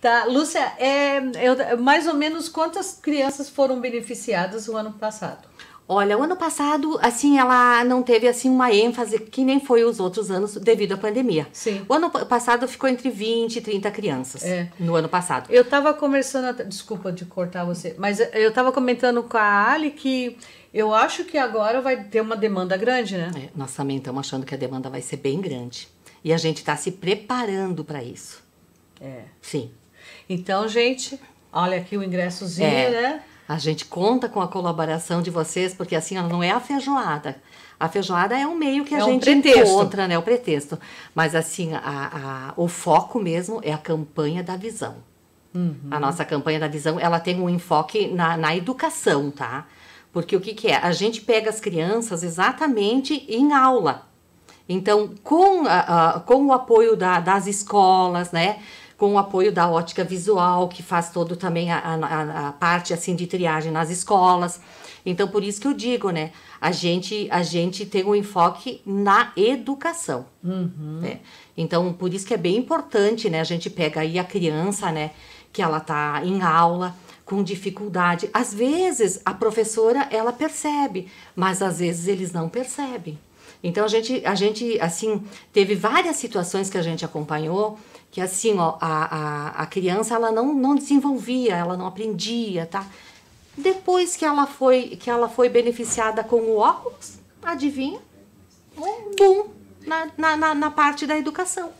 Tá, Lúcia, é, eu, mais ou menos quantas crianças foram beneficiadas o ano passado? Olha, o ano passado, assim, ela não teve assim uma ênfase que nem foi os outros anos devido à pandemia. Sim. O ano passado ficou entre 20 e 30 crianças. É. No ano passado. Eu estava conversando, desculpa de cortar você, mas eu estava comentando com a Ali que eu acho que agora vai ter uma demanda grande, né? É, nós também estamos achando que a demanda vai ser bem grande. E a gente está se preparando para isso. É. Sim. Então, gente, olha aqui o ingressozinho, é. né? A gente conta com a colaboração de vocês, porque assim, ela não é a feijoada. A feijoada é um meio que a é gente um encontra, né? O pretexto. Mas assim, a, a, o foco mesmo é a campanha da visão. Uhum. A nossa campanha da visão, ela tem um enfoque na, na educação, tá? Porque o que, que é? A gente pega as crianças exatamente em aula. Então, com, a, com o apoio da, das escolas, né? com o apoio da ótica visual, que faz todo também a, a, a parte assim de triagem nas escolas. Então, por isso que eu digo, né? A gente, a gente tem um enfoque na educação. Uhum. Né? Então, por isso que é bem importante, né? A gente pega aí a criança, né? Que ela tá em aula com dificuldade. Às vezes a professora ela percebe, mas às vezes eles não percebem. Então a gente, a gente assim teve várias situações que a gente acompanhou que assim, ó, a, a, a criança ela não, não desenvolvia, ela não aprendia, tá? Depois que ela foi que ela foi beneficiada com o óculos, adivinha? Um boom na, na, na parte da educação.